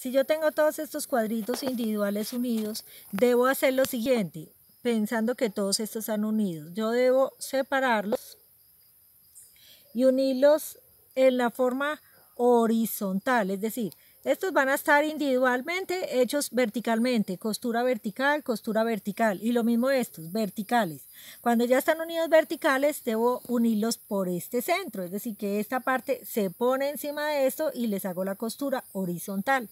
Si yo tengo todos estos cuadritos individuales unidos, debo hacer lo siguiente, pensando que todos estos están unidos. Yo debo separarlos y unirlos en la forma horizontal, es decir, estos van a estar individualmente hechos verticalmente, costura vertical, costura vertical. Y lo mismo estos, verticales. Cuando ya están unidos verticales, debo unirlos por este centro. Es decir, que esta parte se pone encima de esto y les hago la costura horizontal.